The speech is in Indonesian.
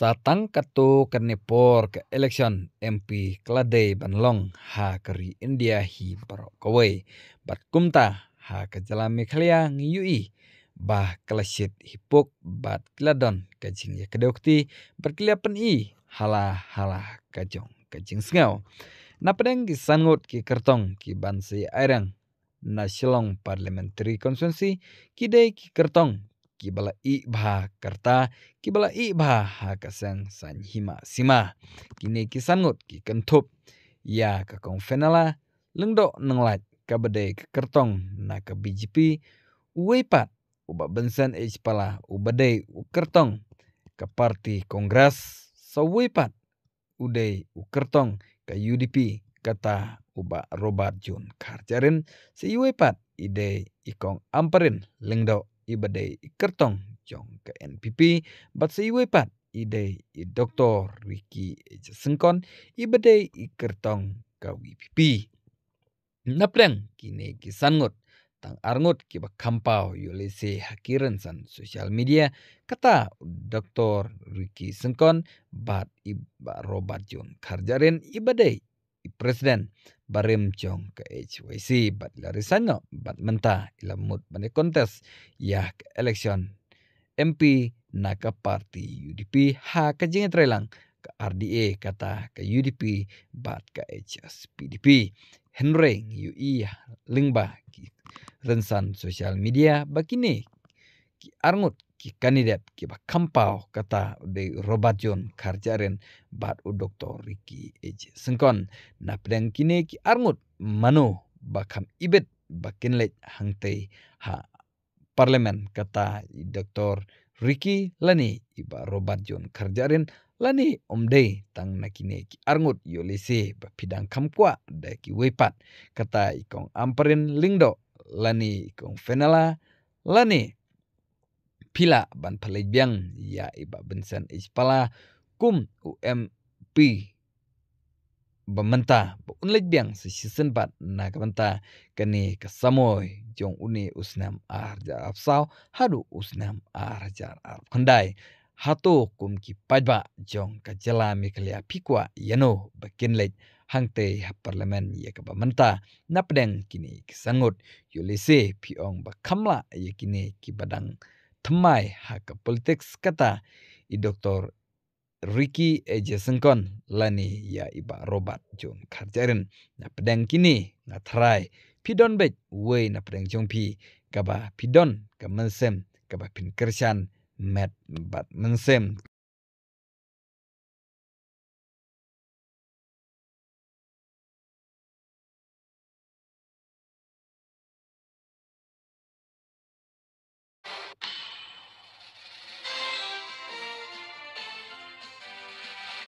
Satang katu kenipor ke election MP Kladei Banlong ha keri India hi baro bat kumta ha kejalami jalami ngiyui bah kelasit hipuk bat kladon kajing ya kedokti berkeliapan i halah halah kajong kajing sengau na pedeng ki sangut ki kertong ki bansi airang na silong parliamentary konsensi ki dei ki kertong kibala bha karta kibala ha kasang san hima sima kini kisangut ki kentup ya kakong fenala lengdo nenglat ka kertong na ke BGP uwepat uba bensan ejpala u kertong ka parti kongres sawepat u kertong ka UDP kata uba Robert John Karjarin si uwepat ide ikong amperin lengdo ibadai ikertong jong ke NPP bat se iwe pat ide i doktor Ricky Sengkon ibadai ikertong ke WPP. Napleng kini kisangut tang arngut kiba kampau yulese hakiran san sosial media kata Dr. Ricky Sengkon bat iba robat jun karjaren ibadai president barim chong ka HYC bat no bat menta ilamut mani kontes ya ke election MP naka party UDP ha ka jingi e ke RDA kata ke UDP bat ke HSPDP Henry UI lingba ki rensan sosial media bakini ki arngut ki kandidat ki ba kampau kata de robatjon karjaren bat u doktor riki eje sengkon na pedang kini ki armut mano ba kam ibet ba lek hangtei ha parlemen kata doktor riki lani iba robatjon karjaren lani omde tang nakine ki arngut yolese ba pidang kamkwa da ki wepat kata ikong Amperin lingdo lani ikong fenala lani pila ban phalai ya iba bensan ispala kum ump bamenta ba unlek biang si sisen bat na kamanta kani kasamoy jong uni usnam arja afsau hadu usnam arja arf kandai hato kum ki pajba jong mi kelia pikwa yano bakinlek hangte ha parlemen ye ya ka na napdeng kini kisangut yulise piong ba kamla ye ya kini ki badang temai hak politik kata i doktor Ricky Eje eh, Sengkon lani ya iba robat jong karjarin na pedang kini na try pidon bej wei na pedang jong pi kaba pidon ke mensem kaba pin kersan met bat mensem you